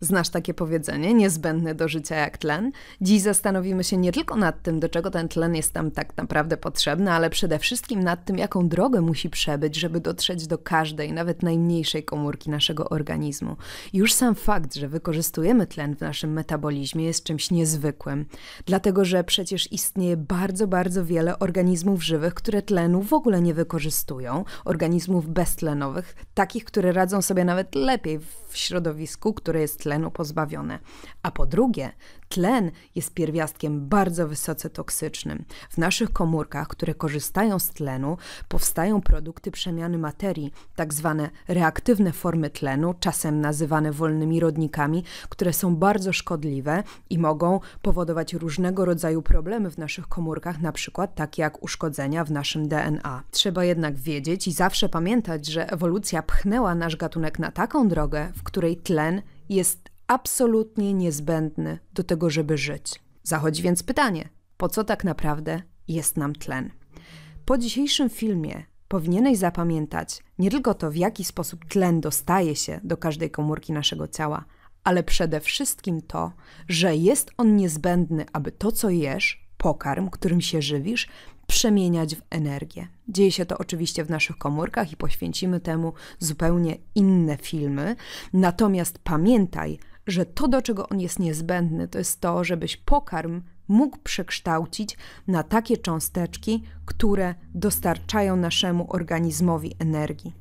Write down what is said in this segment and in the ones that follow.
Znasz takie powiedzenie, niezbędny do życia jak tlen? Dziś zastanowimy się nie tylko nad tym, do czego ten tlen jest tam tak naprawdę potrzebny, ale przede wszystkim nad tym, jaką drogę musi przebyć, żeby dotrzeć do każdej, nawet najmniejszej komórki naszego organizmu. Już sam fakt, że wykorzystujemy tlen w naszym metabolizmie jest czymś niezwykłym, dlatego że przecież istnieje bardzo, bardzo wiele organizmów żywych, które tlenu w ogóle nie wykorzystują, organizmów beztlenowych, takich, które radzą sobie nawet lepiej w środowisku, które jest tlenu pozbawione. A po drugie, tlen jest pierwiastkiem bardzo wysoce toksycznym. W naszych komórkach, które korzystają z tlenu, powstają produkty przemiany materii, tak zwane reaktywne formy tlenu, czasem nazywane wolnymi rodnikami, które są bardzo szkodliwe i mogą powodować różnego rodzaju problemy w naszych komórkach, na przykład takie jak uszkodzenia w naszym DNA. Trzeba jednak wiedzieć i zawsze pamiętać, że ewolucja pchnęła nasz gatunek na taką drogę, w której tlen jest absolutnie niezbędny do tego, żeby żyć. Zachodzi więc pytanie, po co tak naprawdę jest nam tlen? Po dzisiejszym filmie powinieneś zapamiętać nie tylko to, w jaki sposób tlen dostaje się do każdej komórki naszego ciała, ale przede wszystkim to, że jest on niezbędny, aby to, co jesz, pokarm, którym się żywisz, przemieniać w energię. Dzieje się to oczywiście w naszych komórkach i poświęcimy temu zupełnie inne filmy. Natomiast pamiętaj, że to, do czego on jest niezbędny, to jest to, żebyś pokarm mógł przekształcić na takie cząsteczki, które dostarczają naszemu organizmowi energii.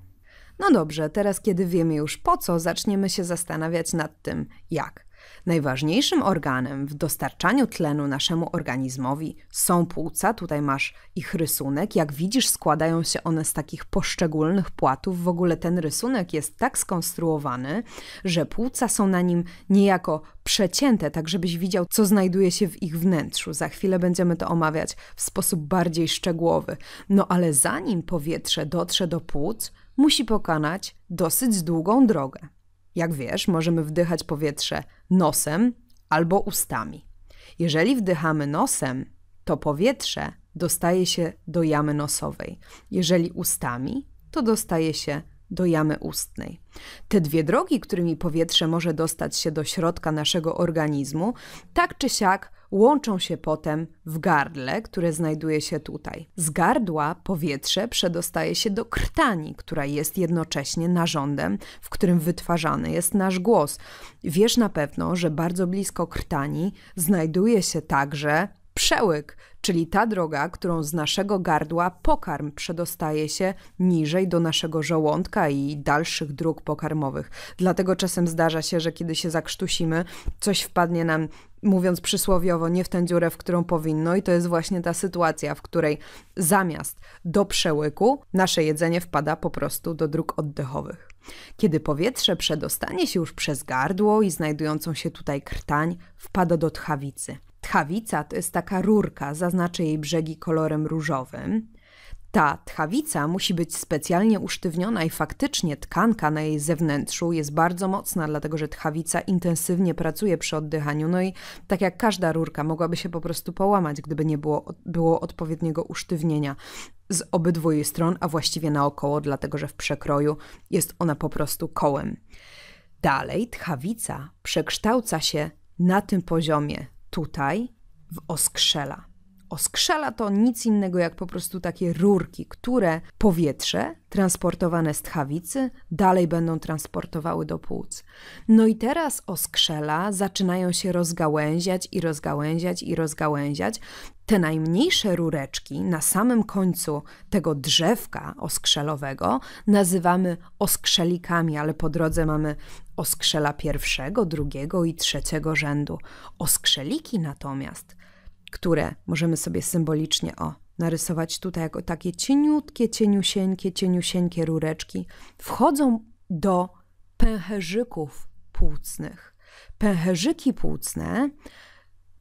No dobrze, teraz kiedy wiemy już po co, zaczniemy się zastanawiać nad tym, jak. Najważniejszym organem w dostarczaniu tlenu naszemu organizmowi są płuca. Tutaj masz ich rysunek. Jak widzisz, składają się one z takich poszczególnych płatów. W ogóle ten rysunek jest tak skonstruowany, że płuca są na nim niejako przecięte, tak żebyś widział, co znajduje się w ich wnętrzu. Za chwilę będziemy to omawiać w sposób bardziej szczegółowy. No ale zanim powietrze dotrze do płuc, musi pokonać dosyć długą drogę. Jak wiesz, możemy wdychać powietrze nosem albo ustami. Jeżeli wdychamy nosem, to powietrze dostaje się do jamy nosowej. Jeżeli ustami, to dostaje się do jamy ustnej. Te dwie drogi, którymi powietrze może dostać się do środka naszego organizmu, tak czy siak łączą się potem w gardle, które znajduje się tutaj. Z gardła powietrze przedostaje się do krtani, która jest jednocześnie narządem, w którym wytwarzany jest nasz głos. Wiesz na pewno, że bardzo blisko krtani znajduje się także przełyk, czyli ta droga, którą z naszego gardła pokarm przedostaje się niżej do naszego żołądka i dalszych dróg pokarmowych. Dlatego czasem zdarza się, że kiedy się zakrztusimy, coś wpadnie nam, mówiąc przysłowiowo, nie w tę dziurę, w którą powinno, i to jest właśnie ta sytuacja, w której zamiast do przełyku, nasze jedzenie wpada po prostu do dróg oddechowych. Kiedy powietrze przedostanie się już przez gardło i znajdującą się tutaj krtań, wpada do tchawicy. Tchawica to jest taka rurka, zaznaczę jej brzegi kolorem różowym. Ta tchawica musi być specjalnie usztywniona i faktycznie tkanka na jej zewnętrzu jest bardzo mocna, dlatego że tchawica intensywnie pracuje przy oddychaniu. No i tak jak każda rurka mogłaby się po prostu połamać, gdyby nie było, było odpowiedniego usztywnienia z obydwu jej stron, a właściwie naokoło, dlatego że w przekroju jest ona po prostu kołem. Dalej tchawica przekształca się na tym poziomie tutaj w oskrzela. Oskrzela to nic innego jak po prostu takie rurki, które powietrze transportowane z tchawicy dalej będą transportowały do płuc. No i teraz oskrzela zaczynają się rozgałęziać i rozgałęziać i rozgałęziać, te najmniejsze rureczki na samym końcu tego drzewka oskrzelowego nazywamy oskrzelikami, ale po drodze mamy oskrzela pierwszego, drugiego i trzeciego rzędu. Oskrzeliki natomiast, które możemy sobie symbolicznie o narysować tutaj jako takie cieniutkie, cieniusieńkie, cieniusieńkie rureczki, wchodzą do pęcherzyków płucnych. Pęcherzyki płucne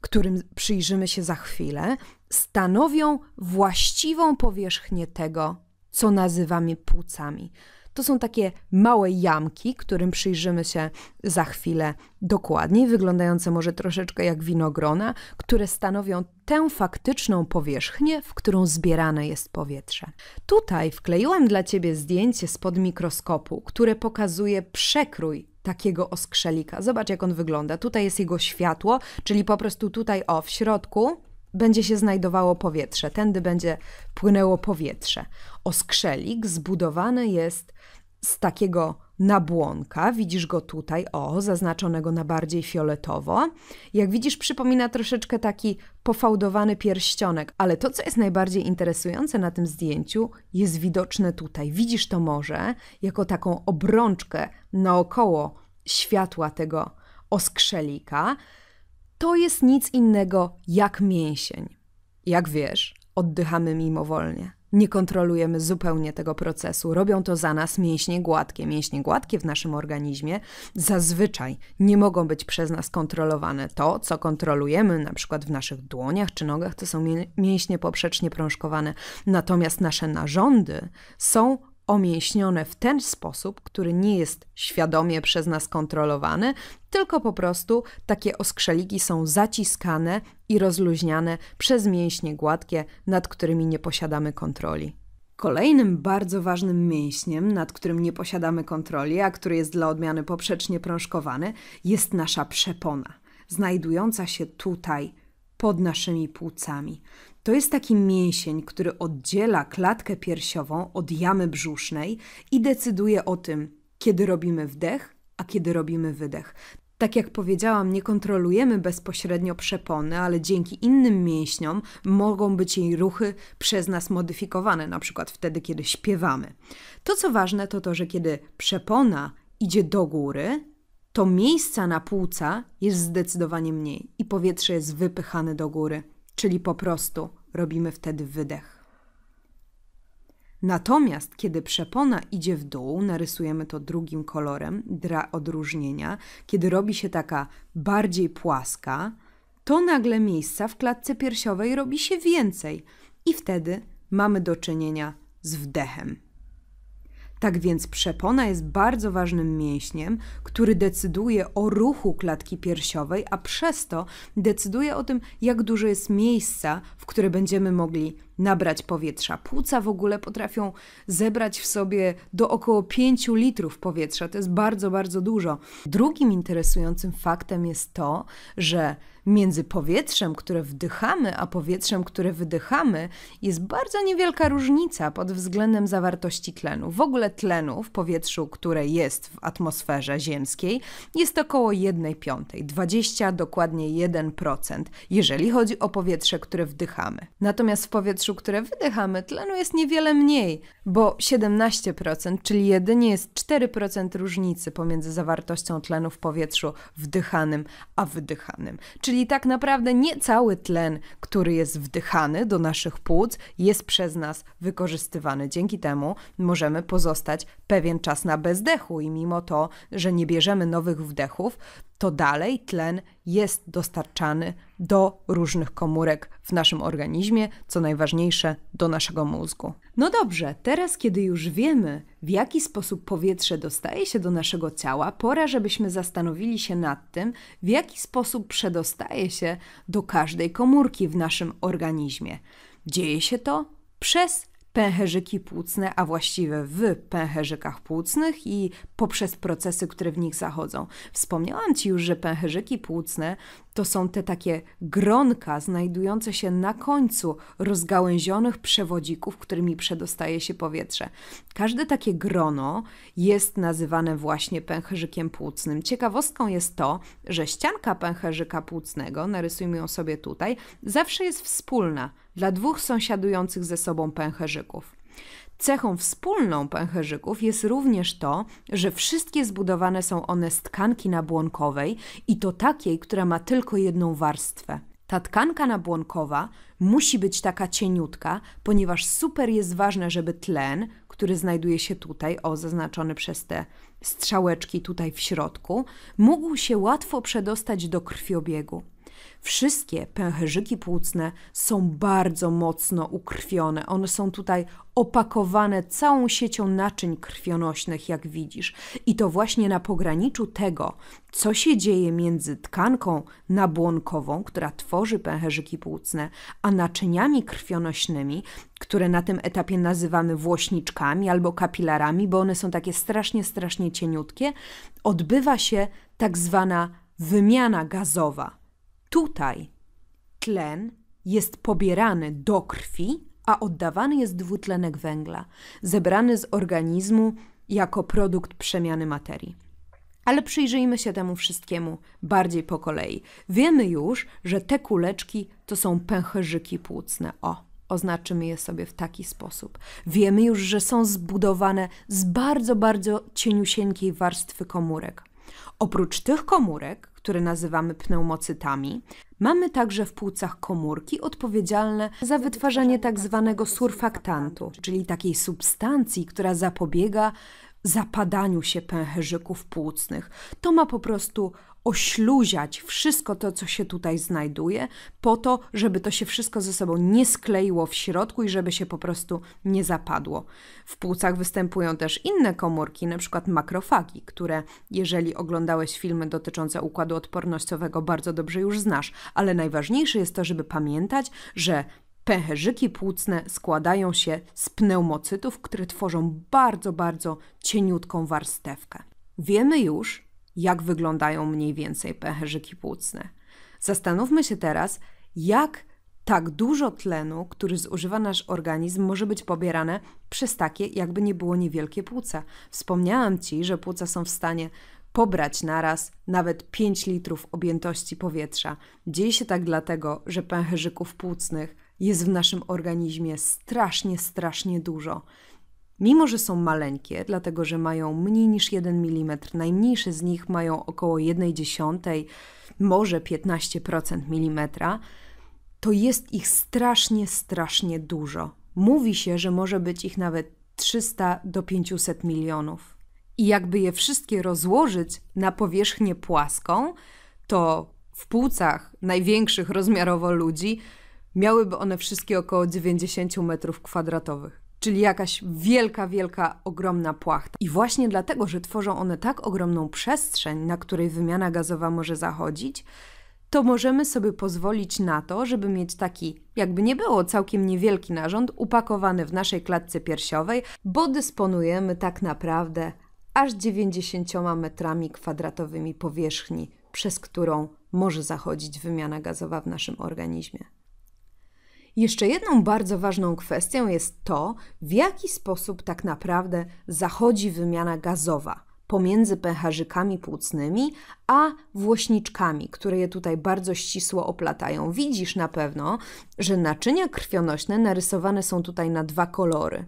którym przyjrzymy się za chwilę, stanowią właściwą powierzchnię tego, co nazywamy płucami. To są takie małe jamki, którym przyjrzymy się za chwilę dokładniej, wyglądające może troszeczkę jak winogrona, które stanowią tę faktyczną powierzchnię, w którą zbierane jest powietrze. Tutaj wkleiłam dla Ciebie zdjęcie spod mikroskopu, które pokazuje przekrój takiego oskrzelika. Zobacz, jak on wygląda. Tutaj jest jego światło, czyli po prostu tutaj, o, w środku będzie się znajdowało powietrze. Tędy będzie płynęło powietrze. Oskrzelik zbudowany jest z takiego na błonka. Widzisz go tutaj, o, zaznaczonego na bardziej fioletowo. Jak widzisz, przypomina troszeczkę taki pofałdowany pierścionek, ale to, co jest najbardziej interesujące na tym zdjęciu, jest widoczne tutaj. Widzisz to morze jako taką obrączkę naokoło światła tego oskrzelika. To jest nic innego jak mięsień. Jak wiesz, oddychamy mimowolnie. Nie kontrolujemy zupełnie tego procesu. Robią to za nas mięśnie gładkie. Mięśnie gładkie w naszym organizmie zazwyczaj nie mogą być przez nas kontrolowane. To, co kontrolujemy na przykład w naszych dłoniach czy nogach, to są mięśnie poprzecznie prążkowane. Natomiast nasze narządy są omięśnione w ten sposób, który nie jest świadomie przez nas kontrolowany, tylko po prostu takie oskrzeliki są zaciskane i rozluźniane przez mięśnie gładkie, nad którymi nie posiadamy kontroli. Kolejnym bardzo ważnym mięśniem, nad którym nie posiadamy kontroli, a który jest dla odmiany poprzecznie prążkowany, jest nasza przepona, znajdująca się tutaj, pod naszymi płucami. To jest taki mięsień, który oddziela klatkę piersiową od jamy brzusznej i decyduje o tym, kiedy robimy wdech, a kiedy robimy wydech. Tak jak powiedziałam, nie kontrolujemy bezpośrednio przepony, ale dzięki innym mięśniom mogą być jej ruchy przez nas modyfikowane, na przykład wtedy, kiedy śpiewamy. To co ważne, to to, że kiedy przepona idzie do góry, to miejsca na płuca jest zdecydowanie mniej i powietrze jest wypychane do góry, czyli po prostu robimy wtedy wydech. Natomiast kiedy przepona idzie w dół, narysujemy to drugim kolorem dla odróżnienia, kiedy robi się taka bardziej płaska, to nagle miejsca w klatce piersiowej robi się więcej i wtedy mamy do czynienia z wdechem. Tak więc przepona jest bardzo ważnym mięśniem, który decyduje o ruchu klatki piersiowej, a przez to decyduje o tym, jak dużo jest miejsca, w które będziemy mogli nabrać powietrza. Płuca w ogóle potrafią zebrać w sobie do około 5 litrów powietrza. To jest bardzo, bardzo dużo. Drugim interesującym faktem jest to, że między powietrzem, które wdychamy, a powietrzem, które wydychamy, jest bardzo niewielka różnica pod względem zawartości tlenu. W ogóle tlenu w powietrzu, które jest w atmosferze ziemskiej, jest około 1 piątej, 20 dokładnie 1%, jeżeli chodzi o powietrze, które wdychamy. Natomiast w powietrzu powietrzu, które wydychamy, tlenu jest niewiele mniej, bo 17%, czyli jedynie jest 4% różnicy pomiędzy zawartością tlenu w powietrzu wdychanym a wydychanym. Czyli tak naprawdę nie cały tlen, który jest wdychany do naszych płuc, jest przez nas wykorzystywany. Dzięki temu możemy pozostać pewien czas na bezdechu i mimo to, że nie bierzemy nowych wdechów, to dalej tlen jest dostarczany do różnych komórek w naszym organizmie, co najważniejsze, do naszego mózgu. No dobrze, teraz kiedy już wiemy, w jaki sposób powietrze dostaje się do naszego ciała, pora, żebyśmy zastanowili się nad tym, w jaki sposób przedostaje się do każdej komórki w naszym organizmie. Dzieje się to przez pęcherzyki płucne, a właściwie w pęcherzykach płucnych i poprzez procesy, które w nich zachodzą. Wspomniałam Ci już, że pęcherzyki płucne to są te takie gronka znajdujące się na końcu rozgałęzionych przewodzików, którymi przedostaje się powietrze. Każde takie grono jest nazywane właśnie pęcherzykiem płucnym. Ciekawostką jest to, że ścianka pęcherzyka płucnego, narysujmy ją sobie tutaj, zawsze jest wspólna dla dwóch sąsiadujących ze sobą pęcherzyków. Cechą wspólną pęcherzyków jest również to, że wszystkie zbudowane są one z tkanki nabłonkowej i to takiej, która ma tylko jedną warstwę. Ta tkanka nabłonkowa musi być taka cieniutka, ponieważ super jest ważne, żeby tlen, który znajduje się tutaj, o zaznaczony przez te strzałeczki tutaj w środku, mógł się łatwo przedostać do krwiobiegu. Wszystkie pęcherzyki płucne są bardzo mocno ukrwione. One są tutaj opakowane całą siecią naczyń krwionośnych, jak widzisz. I to właśnie na pograniczu tego, co się dzieje między tkanką nabłonkową, która tworzy pęcherzyki płucne, a naczyniami krwionośnymi, które na tym etapie nazywamy włośniczkami albo kapilarami, bo one są takie strasznie, strasznie cieniutkie, odbywa się tak zwana wymiana gazowa. Tutaj tlen jest pobierany do krwi, a oddawany jest dwutlenek węgla, zebrany z organizmu jako produkt przemiany materii. Ale przyjrzyjmy się temu wszystkiemu bardziej po kolei. Wiemy już, że te kuleczki to są pęcherzyki płucne. O, oznaczymy je sobie w taki sposób. Wiemy już, że są zbudowane z bardzo, bardzo cieniusieńkiej warstwy komórek. Oprócz tych komórek, które nazywamy pneumocytami. Mamy także w płucach komórki odpowiedzialne za wytwarzanie tak zwanego surfaktantu, czyli takiej substancji, która zapobiega zapadaniu się pęcherzyków płucnych. To ma po prostu ośluziać wszystko to, co się tutaj znajduje, po to, żeby to się wszystko ze sobą nie skleiło w środku i żeby się po prostu nie zapadło. W płucach występują też inne komórki, np. makrofagi, które jeżeli oglądałeś filmy dotyczące układu odpornościowego, bardzo dobrze już znasz, ale najważniejsze jest to, żeby pamiętać, że Pęcherzyki płucne składają się z pneumocytów, które tworzą bardzo, bardzo cieniutką warstewkę. Wiemy już, jak wyglądają mniej więcej pęcherzyki płucne. Zastanówmy się teraz, jak tak dużo tlenu, który zużywa nasz organizm, może być pobierane przez takie, jakby nie było niewielkie płuca. Wspomniałam Ci, że płuca są w stanie pobrać naraz nawet 5 litrów objętości powietrza. Dzieje się tak dlatego, że pęcherzyków płucnych jest w naszym organizmie strasznie, strasznie dużo. Mimo, że są maleńkie, dlatego że mają mniej niż 1 mm, najmniejsze z nich mają około 1,1, może 15% mm, to jest ich strasznie, strasznie dużo. Mówi się, że może być ich nawet 300 do 500 milionów. I jakby je wszystkie rozłożyć na powierzchnię płaską, to w płucach największych rozmiarowo ludzi miałyby one wszystkie około 90 metrów kwadratowych czyli jakaś wielka, wielka, ogromna płachta. I właśnie dlatego, że tworzą one tak ogromną przestrzeń, na której wymiana gazowa może zachodzić, to możemy sobie pozwolić na to, żeby mieć taki, jakby nie było, całkiem niewielki narząd upakowany w naszej klatce piersiowej, bo dysponujemy tak naprawdę aż 90 metrami kwadratowymi powierzchni, przez którą może zachodzić wymiana gazowa w naszym organizmie. Jeszcze jedną bardzo ważną kwestią jest to, w jaki sposób tak naprawdę zachodzi wymiana gazowa pomiędzy pęcherzykami płucnymi a włośniczkami, które je tutaj bardzo ścisło oplatają. Widzisz na pewno, że naczynia krwionośne narysowane są tutaj na dwa kolory.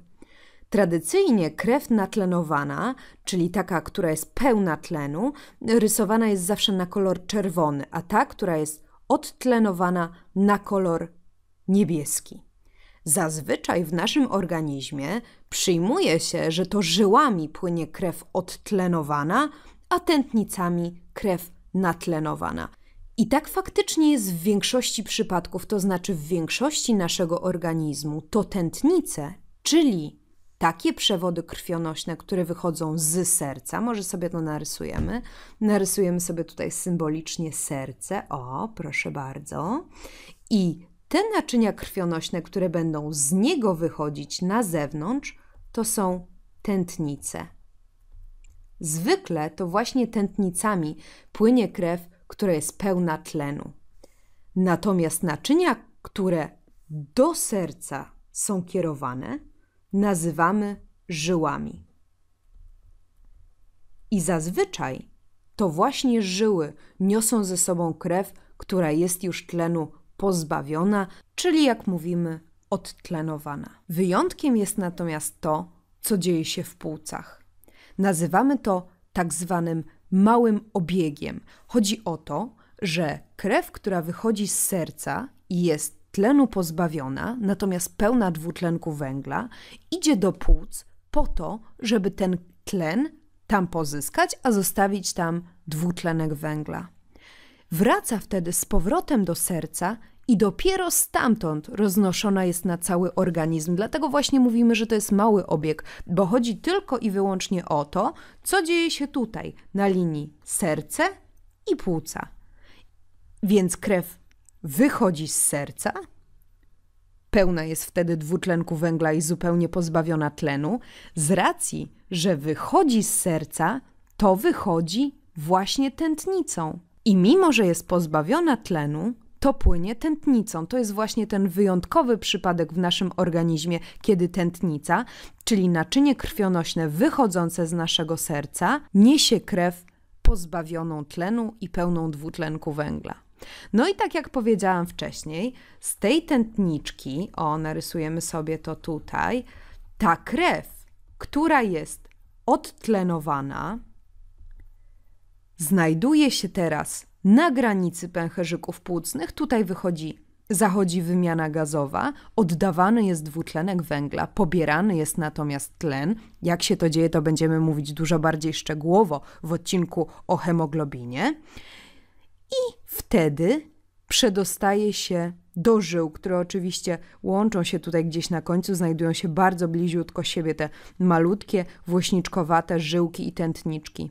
Tradycyjnie krew natlenowana, czyli taka, która jest pełna tlenu, rysowana jest zawsze na kolor czerwony, a ta, która jest odtlenowana na kolor niebieski. Zazwyczaj w naszym organizmie przyjmuje się, że to żyłami płynie krew odtlenowana, a tętnicami krew natlenowana. I tak faktycznie jest w większości przypadków, to znaczy w większości naszego organizmu, to tętnice, czyli takie przewody krwionośne, które wychodzą z serca, może sobie to narysujemy. Narysujemy sobie tutaj symbolicznie serce, o, proszę bardzo. I te naczynia krwionośne, które będą z niego wychodzić na zewnątrz, to są tętnice. Zwykle to właśnie tętnicami płynie krew, która jest pełna tlenu. Natomiast naczynia, które do serca są kierowane, nazywamy żyłami. I zazwyczaj to właśnie żyły niosą ze sobą krew, która jest już tlenu pozbawiona, czyli jak mówimy, odtlenowana. Wyjątkiem jest natomiast to, co dzieje się w płucach. Nazywamy to tak zwanym małym obiegiem. Chodzi o to, że krew, która wychodzi z serca i jest tlenu pozbawiona, natomiast pełna dwutlenku węgla, idzie do płuc po to, żeby ten tlen tam pozyskać, a zostawić tam dwutlenek węgla. Wraca wtedy z powrotem do serca i dopiero stamtąd roznoszona jest na cały organizm. Dlatego właśnie mówimy, że to jest mały obieg, bo chodzi tylko i wyłącznie o to, co dzieje się tutaj, na linii serce i płuca. Więc krew wychodzi z serca, pełna jest wtedy dwutlenku węgla i zupełnie pozbawiona tlenu. Z racji, że wychodzi z serca, to wychodzi właśnie tętnicą. I mimo, że jest pozbawiona tlenu, to płynie tętnicą. To jest właśnie ten wyjątkowy przypadek w naszym organizmie, kiedy tętnica, czyli naczynie krwionośne wychodzące z naszego serca, niesie krew pozbawioną tlenu i pełną dwutlenku węgla. No i tak jak powiedziałam wcześniej, z tej tętniczki, o narysujemy sobie to tutaj, ta krew, która jest odtlenowana, znajduje się teraz na granicy pęcherzyków płucnych. Tutaj wychodzi, zachodzi wymiana gazowa, oddawany jest dwutlenek węgla, pobierany jest natomiast tlen. Jak się to dzieje, to będziemy mówić dużo bardziej szczegółowo w odcinku o hemoglobinie. I wtedy przedostaje się do żył, które oczywiście łączą się tutaj gdzieś na końcu, znajdują się bardzo bliziutko siebie te malutkie, włośniczkowate żyłki i tętniczki.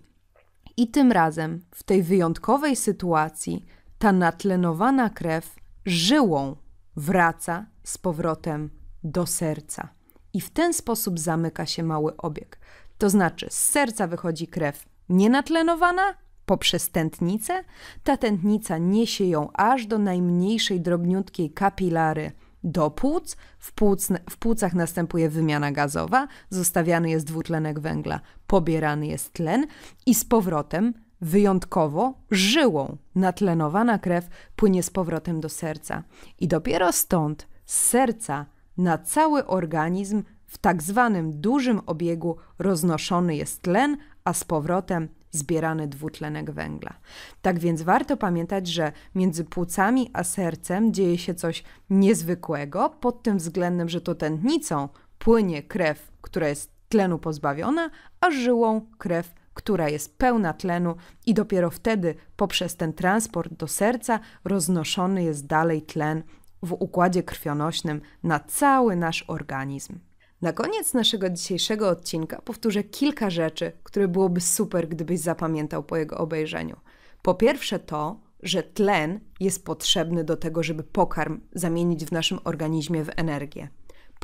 I tym razem, w tej wyjątkowej sytuacji, ta natlenowana krew żyłą wraca z powrotem do serca. I w ten sposób zamyka się mały obieg. To znaczy, z serca wychodzi krew nienatlenowana poprzez tętnicę. Ta tętnica niesie ją aż do najmniejszej drobniutkiej kapilary do płuc. W, płuc. w płucach następuje wymiana gazowa, zostawiany jest dwutlenek węgla pobierany jest tlen i z powrotem, wyjątkowo, żyłą natlenowana krew płynie z powrotem do serca. I dopiero stąd z serca na cały organizm w tak zwanym dużym obiegu roznoszony jest tlen, a z powrotem zbierany dwutlenek węgla. Tak więc warto pamiętać, że między płucami a sercem dzieje się coś niezwykłego pod tym względem, że to tętnicą płynie krew, która jest tlenu pozbawiona, a żyłą krew, która jest pełna tlenu i dopiero wtedy poprzez ten transport do serca roznoszony jest dalej tlen w układzie krwionośnym na cały nasz organizm. Na koniec naszego dzisiejszego odcinka powtórzę kilka rzeczy, które byłoby super, gdybyś zapamiętał po jego obejrzeniu. Po pierwsze to, że tlen jest potrzebny do tego, żeby pokarm zamienić w naszym organizmie w energię.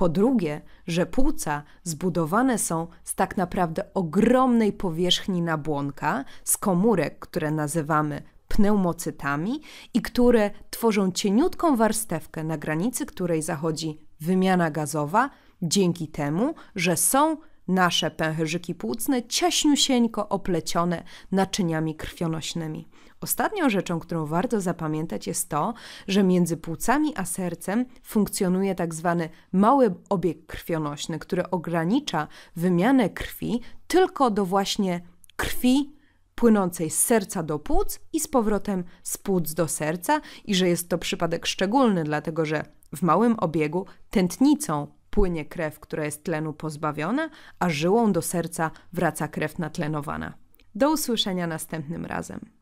Po drugie, że płuca zbudowane są z tak naprawdę ogromnej powierzchni nabłonka, z komórek, które nazywamy pneumocytami i które tworzą cieniutką warstewkę, na granicy której zachodzi wymiana gazowa, dzięki temu, że są nasze pęcherzyki płucne ciaśniusieńko oplecione naczyniami krwionośnymi. Ostatnią rzeczą, którą warto zapamiętać jest to, że między płucami a sercem funkcjonuje tak zwany mały obieg krwionośny, który ogranicza wymianę krwi tylko do właśnie krwi płynącej z serca do płuc i z powrotem z płuc do serca i że jest to przypadek szczególny, dlatego że w małym obiegu tętnicą płynie krew, która jest tlenu pozbawiona, a żyłą do serca wraca krew natlenowana. Do usłyszenia następnym razem.